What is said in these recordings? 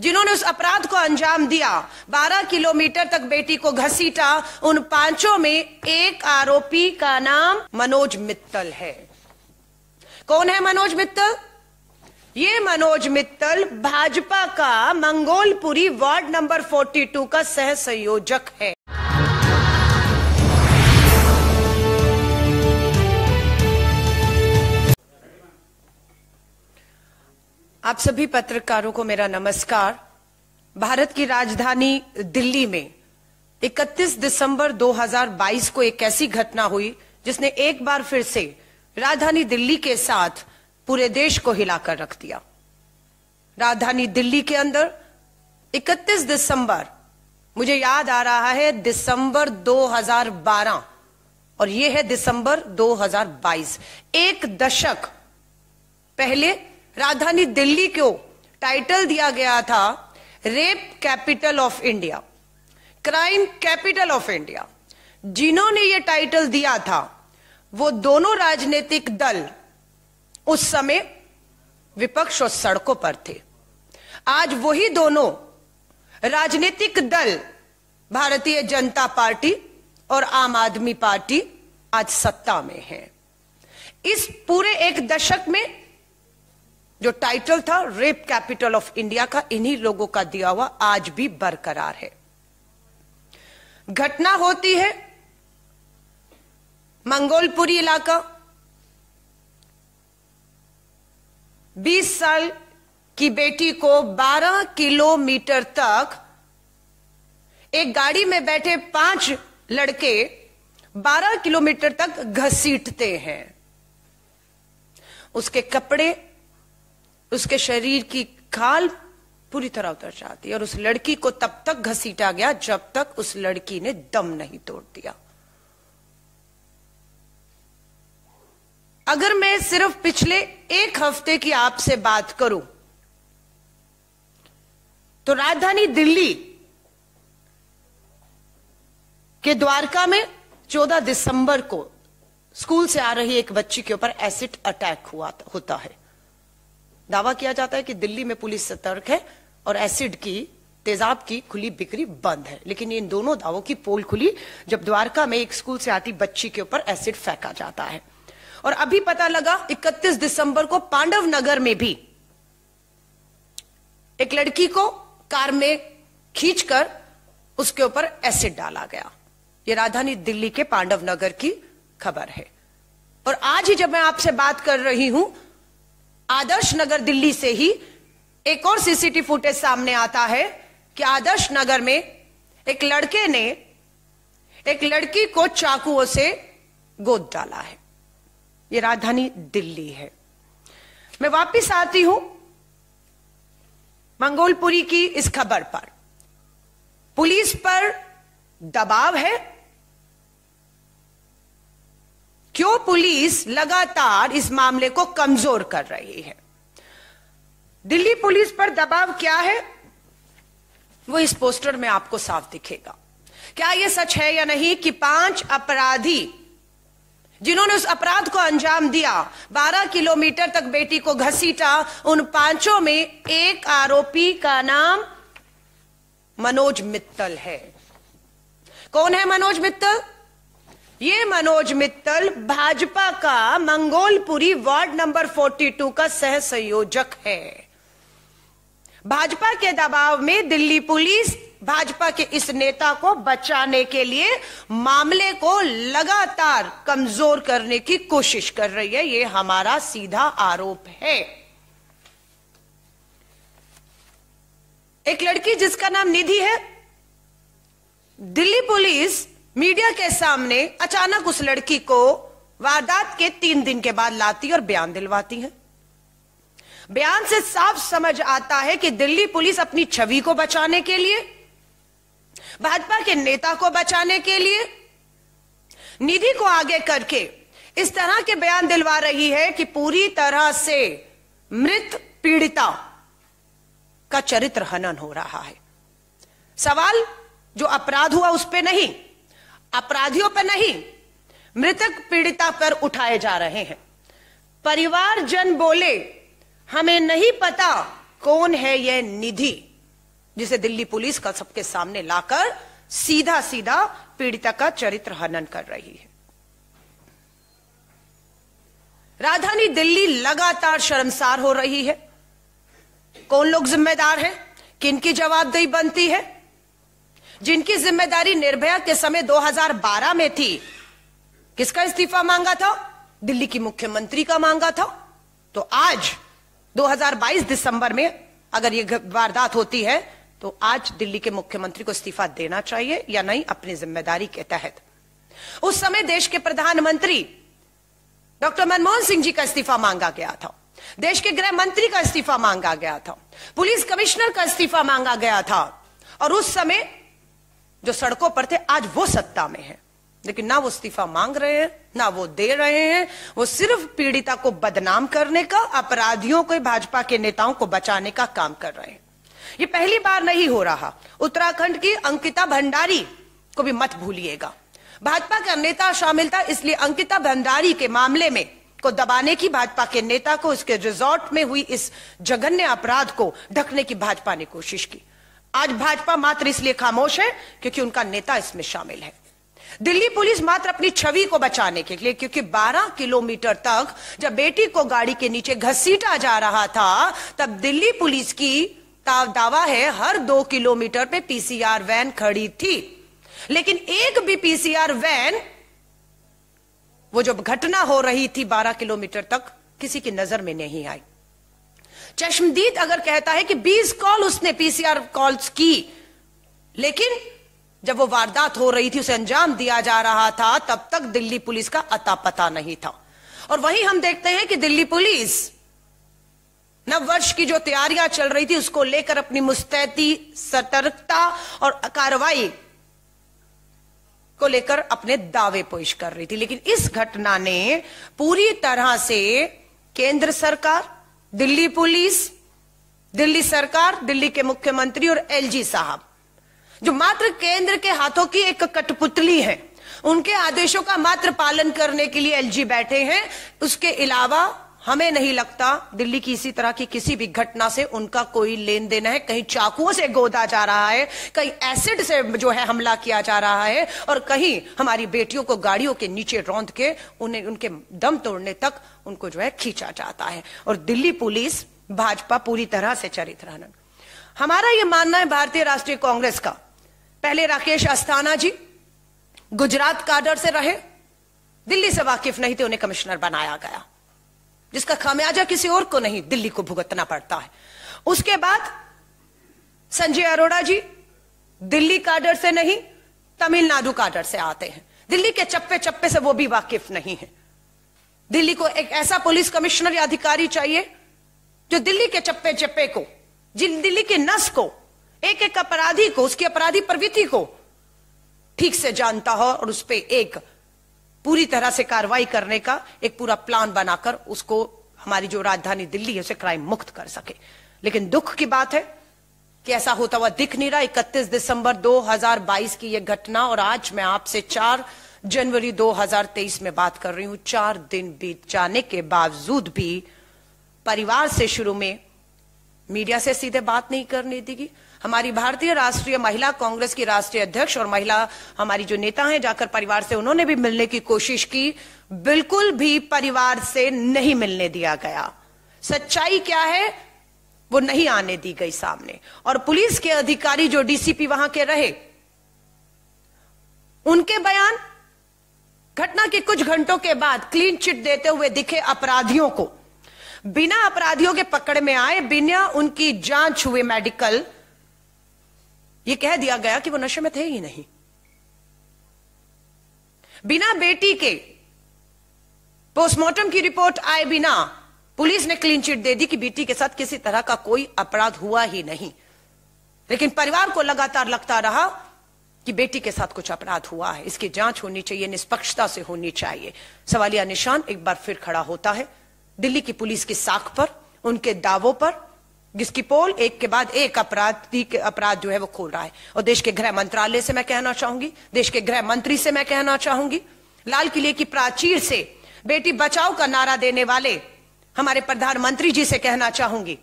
जिन्होंने उस अपराध को अंजाम दिया 12 किलोमीटर तक बेटी को घसीटा उन पांचों में एक आरोपी का नाम मनोज मित्तल है कौन है मनोज मित्तल ये मनोज मित्तल भाजपा का मंगोलपुरी वार्ड नंबर 42 का सह संयोजक है आप सभी पत्रकारों को मेरा नमस्कार भारत की राजधानी दिल्ली में 31 दिसंबर 2022 को एक ऐसी घटना हुई जिसने एक बार फिर से राजधानी दिल्ली के साथ पूरे देश को हिलाकर रख दिया राजधानी दिल्ली के अंदर 31 दिसंबर मुझे याद आ रहा है दिसंबर 2012 और यह है दिसंबर 2022 एक दशक पहले राजधानी दिल्ली को टाइटल दिया गया था rape capital of India crime capital of India जिन्होंने ये टाइटल दिया था वो दोनों राजनीतिक दल उस समय विपक्ष और सड़कों पर थे आज वही दोनों राजनीतिक दल भारतीय जनता पार्टी और आम आदमी पार्टी आज सत्ता में है इस पूरे एक दशक में जो टाइटल था रेप कैपिटल ऑफ इंडिया का इन्हीं लोगों का दिया हुआ आज भी बरकरार है घटना होती है मंगोलपुरी इलाका 20 साल की बेटी को 12 किलोमीटर तक एक गाड़ी में बैठे पांच लड़के 12 किलोमीटर तक घसीटते हैं उसके कपड़े उसके शरीर की खाल पूरी तरह उतर जाती और उस लड़की को तब तक घसीटा गया जब तक उस लड़की ने दम नहीं तोड़ दिया अगर मैं सिर्फ पिछले एक हफ्ते की आपसे बात करूं तो राजधानी दिल्ली के द्वारका में 14 दिसंबर को स्कूल से आ रही एक बच्ची के ऊपर एसिड अटैक हुआ होता है दावा किया जाता है कि दिल्ली में पुलिस सतर्क है और एसिड की तेजाब की खुली बिक्री बंद है लेकिन इन दोनों दावों की पोल खुली जब द्वारका में एक स्कूल से आती बच्ची के ऊपर एसिड फेंका जाता है और अभी पता लगा 31 दिसंबर को पांडव नगर में भी एक लड़की को कार में खींचकर उसके ऊपर एसिड डाला गया यह राजधानी दिल्ली के पांडव नगर की खबर है और आज ही जब मैं आपसे बात कर रही हूं आदर्श नगर दिल्ली से ही एक और सीसीटीवी फुटेज सामने आता है कि आदर्श नगर में एक लड़के ने एक लड़की को चाकुओं से गोद डाला है यह राजधानी दिल्ली है मैं वापस आती हूं मंगोलपुरी की इस खबर पर पुलिस पर दबाव है क्यों पुलिस लगातार इस मामले को कमजोर कर रही है दिल्ली पुलिस पर दबाव क्या है वो इस पोस्टर में आपको साफ दिखेगा क्या यह सच है या नहीं कि पांच अपराधी जिन्होंने उस अपराध को अंजाम दिया 12 किलोमीटर तक बेटी को घसीटा उन पांचों में एक आरोपी का नाम मनोज मित्तल है कौन है मनोज मित्तल ये मनोज मित्तल भाजपा का मंगोलपुरी वार्ड नंबर 42 का सह संयोजक है भाजपा के दबाव में दिल्ली पुलिस भाजपा के इस नेता को बचाने के लिए मामले को लगातार कमजोर करने की कोशिश कर रही है ये हमारा सीधा आरोप है एक लड़की जिसका नाम निधि है दिल्ली पुलिस मीडिया के सामने अचानक उस लड़की को वारदात के तीन दिन के बाद लाती और बयान दिलवाती है बयान से साफ समझ आता है कि दिल्ली पुलिस अपनी छवि को बचाने के लिए भाजपा के नेता को बचाने के लिए निधि को आगे करके इस तरह के बयान दिलवा रही है कि पूरी तरह से मृत पीड़िता का चरित्र हनन हो रहा है सवाल जो अपराध हुआ उस पर नहीं अपराधियों पर नहीं मृतक पीड़िता पर उठाए जा रहे हैं परिवार जन बोले हमें नहीं पता कौन है यह निधि जिसे दिल्ली पुलिस का सबके सामने लाकर सीधा सीधा पीड़िता का चरित्र हनन कर रही है राजधानी दिल्ली लगातार शर्मसार हो रही है कौन लोग जिम्मेदार हैं किनकी जवाबदेही बनती है जिनकी जिम्मेदारी निर्भया के समय 2012 में थी किसका इस्तीफा मांगा था दिल्ली की मुख्यमंत्री का मांगा था तो आज 2022 दिसंबर में अगर ये वारदात होती है तो आज दिल्ली के मुख्यमंत्री को इस्तीफा देना चाहिए या नहीं अपनी जिम्मेदारी के तहत उस समय देश के प्रधानमंत्री डॉक्टर मनमोहन सिंह जी का इस्तीफा मांगा गया था देश के गृह मंत्री का इस्तीफा मांगा गया था पुलिस कमिश्नर का इस्तीफा मांगा गया था और उस समय जो सड़कों पर थे आज वो सत्ता में है लेकिन ना वो इस्तीफा मांग रहे हैं ना वो दे रहे हैं वो सिर्फ पीड़िता को बदनाम करने का अपराधियों को भाजपा के नेताओं को बचाने का काम कर रहे हैं ये पहली बार नहीं हो रहा उत्तराखंड की अंकिता भंडारी को भी मत भूलिएगा भाजपा का नेता शामिल था इसलिए अंकिता भंडारी के मामले में को दबाने की भाजपा के नेता को उसके रिजॉर्ट में हुई इस जघन्य अपराध को ढकने की भाजपा ने कोशिश की आज भाजपा मात्र इसलिए खामोश है क्योंकि उनका नेता इसमें शामिल है दिल्ली पुलिस मात्र अपनी छवि को बचाने के लिए क्योंकि 12 किलोमीटर तक जब बेटी को गाड़ी के नीचे घसीटा जा रहा था तब दिल्ली पुलिस की दावा है हर दो किलोमीटर पे पीसीआर वैन खड़ी थी लेकिन एक भी पीसीआर वैन वो जो घटना हो रही थी 12 किलोमीटर तक किसी की नजर में नहीं आई चश्मदीद अगर कहता है कि 20 कॉल उसने पीसीआर कॉल्स की लेकिन जब वो वारदात हो रही थी उसे अंजाम दिया जा रहा था तब तक दिल्ली पुलिस का अता पता नहीं था और वही हम देखते हैं कि दिल्ली पुलिस नव वर्ष की जो तैयारियां चल रही थी उसको लेकर अपनी मुस्तैदी सतर्कता और कार्रवाई को लेकर अपने दावे पेश कर रही थी लेकिन इस घटना ने पूरी तरह से केंद्र सरकार दिल्ली पुलिस दिल्ली सरकार दिल्ली के मुख्यमंत्री और एलजी साहब जो मात्र केंद्र के हाथों की एक कठपुतली है उनके आदेशों का मात्र पालन करने के लिए एलजी बैठे हैं उसके अलावा हमें नहीं लगता दिल्ली की इसी तरह की किसी भी घटना से उनका कोई लेन देन है कहीं चाकुओं से गोदा जा रहा है कहीं एसिड से जो है हमला किया जा रहा है और कहीं हमारी बेटियों को गाड़ियों के नीचे रौंद के उन्हें उनके दम तोड़ने तक उनको जो है खींचा जाता है और दिल्ली पुलिस भाजपा पूरी तरह से चरित्र हमारा यह मानना है भारतीय राष्ट्रीय कांग्रेस का पहले राकेश अस्थाना जी गुजरात काडर से रहे दिल्ली से वाकिफ नहीं थे उन्हें कमिश्नर बनाया गया जिसका खामियाजा किसी और को नहीं दिल्ली को भुगतना पड़ता है उसके बाद संजय अरोड़ा जी दिल्ली काडर से नहीं तमिलनाडु काडर से आते हैं दिल्ली के चप्पे चप्पे से वो भी वाकिफ नहीं है दिल्ली को एक ऐसा पुलिस कमिश्नर या अधिकारी चाहिए जो दिल्ली के चप्पे चप्पे को जिन दिल्ली के नस को एक एक अपराधी को उसकी अपराधी प्रवृत्ति को ठीक से जानता हो और उस पर एक पूरी तरह से कार्रवाई करने का एक पूरा प्लान बनाकर उसको हमारी जो राजधानी दिल्ली है उसे क्राइम मुक्त कर सके लेकिन दुख की बात है कि ऐसा होता हुआ दिख नहीं रहा इकतीस दिसंबर 2022 की यह घटना और आज मैं आपसे चार जनवरी 2023 में बात कर रही हूं चार दिन बीत जाने के बावजूद भी परिवार से शुरू में मीडिया से सीधे बात नहीं करने देगी हमारी भारतीय राष्ट्रीय महिला कांग्रेस की राष्ट्रीय अध्यक्ष और महिला हमारी जो नेता हैं जाकर परिवार से उन्होंने भी मिलने की कोशिश की बिल्कुल भी परिवार से नहीं मिलने दिया गया सच्चाई क्या है वो नहीं आने दी गई सामने और पुलिस के अधिकारी जो डीसीपी वहां के रहे उनके बयान घटना के कुछ घंटों के बाद क्लीन चिट देते हुए दिखे अपराधियों को बिना अपराधियों के पकड़ में आए बिना उनकी जांच हुए मेडिकल ये कह दिया गया कि वो नशे में थे ही नहीं बिना बेटी के पोस्टमार्टम की रिपोर्ट आए बिना पुलिस ने क्लीन चिट दे दी कि बेटी के साथ किसी तरह का कोई अपराध हुआ ही नहीं लेकिन परिवार को लगातार लगता रहा कि बेटी के साथ कुछ अपराध हुआ है इसकी जांच होनी चाहिए निष्पक्षता से होनी चाहिए सवालिया निशान एक बार फिर खड़ा होता है दिल्ली की पुलिस की साख पर उनके दावों पर जिसकी पोल एक के बाद एक अपराधी अपराध जो है वो खोल रहा है और देश के गृह मंत्रालय से मैं कहना चाहूंगी देश के गृह मंत्री से मैं कहना चाहूंगी लाल किले की प्राचीर से बेटी बचाओ का नारा देने वाले हमारे प्रधानमंत्री जी से कहना चाहूंगी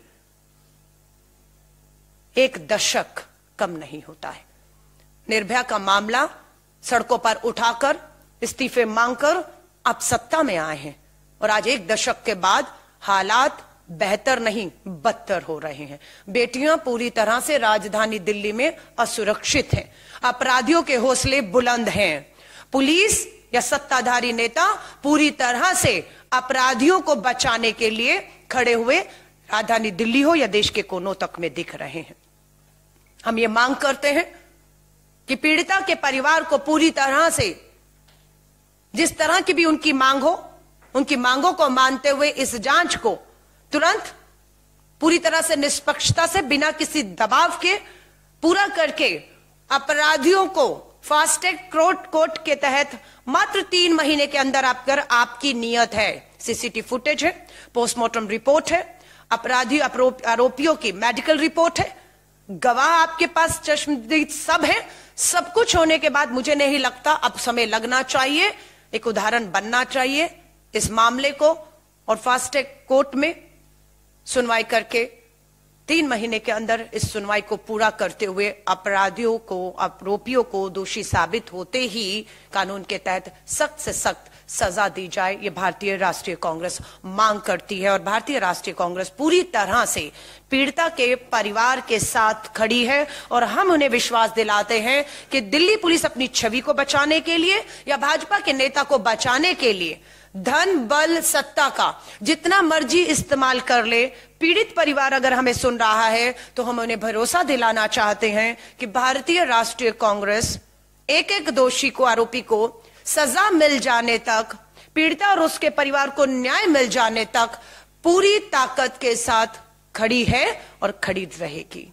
एक दशक कम नहीं होता है निर्भया का मामला सड़कों पर उठाकर इस्तीफे मांगकर आप सत्ता में आए हैं और आज एक दशक के बाद हालात बेहतर नहीं बदतर हो रहे हैं बेटियां पूरी तरह से राजधानी दिल्ली में असुरक्षित हैं अपराधियों के हौसले बुलंद हैं पुलिस या सत्ताधारी नेता पूरी तरह से अपराधियों को बचाने के लिए खड़े हुए राजधानी दिल्ली हो या देश के कोनों तक में दिख रहे हैं हम ये मांग करते हैं कि पीड़िता के परिवार को पूरी तरह से जिस तरह की भी उनकी मांग हो उनकी मांगों को मानते हुए इस जांच को तुरंत पूरी तरह से निष्पक्षता से बिना किसी दबाव के पूरा करके अपराधियों को फास्टैग क्रोट कोर्ट के तहत मात्र तीन महीने के अंदर आप कर आपकी नियत है सीसीटीवी फुटेज है पोस्टमार्टम रिपोर्ट है अपराधी आरोपियों की मेडिकल रिपोर्ट है गवाह आपके पास चश्मदीद सब है सब कुछ होने के बाद मुझे नहीं लगता अब समय लगना चाहिए एक उदाहरण बनना चाहिए इस मामले को और फास्टैग कोर्ट में सुनवाई करके तीन महीने के अंदर इस सुनवाई को पूरा करते हुए अपराधियों को आरोपियों को दोषी साबित होते ही कानून के तहत सख्त से सख्त सजा दी जाए ये भारतीय राष्ट्रीय कांग्रेस मांग करती है और भारतीय राष्ट्रीय कांग्रेस पूरी तरह से पीड़िता के परिवार के साथ खड़ी है और हम उन्हें विश्वास दिलाते हैं कि दिल्ली पुलिस अपनी छवि को बचाने के लिए या भाजपा के नेता को बचाने के लिए धन बल सत्ता का जितना मर्जी इस्तेमाल कर ले पीड़ित परिवार अगर हमें सुन रहा है तो हम उन्हें भरोसा दिलाना चाहते हैं कि भारतीय राष्ट्रीय कांग्रेस एक एक दोषी को आरोपी को सजा मिल जाने तक पीड़िता और उसके परिवार को न्याय मिल जाने तक पूरी ताकत के साथ खड़ी है और खड़ी रहेगी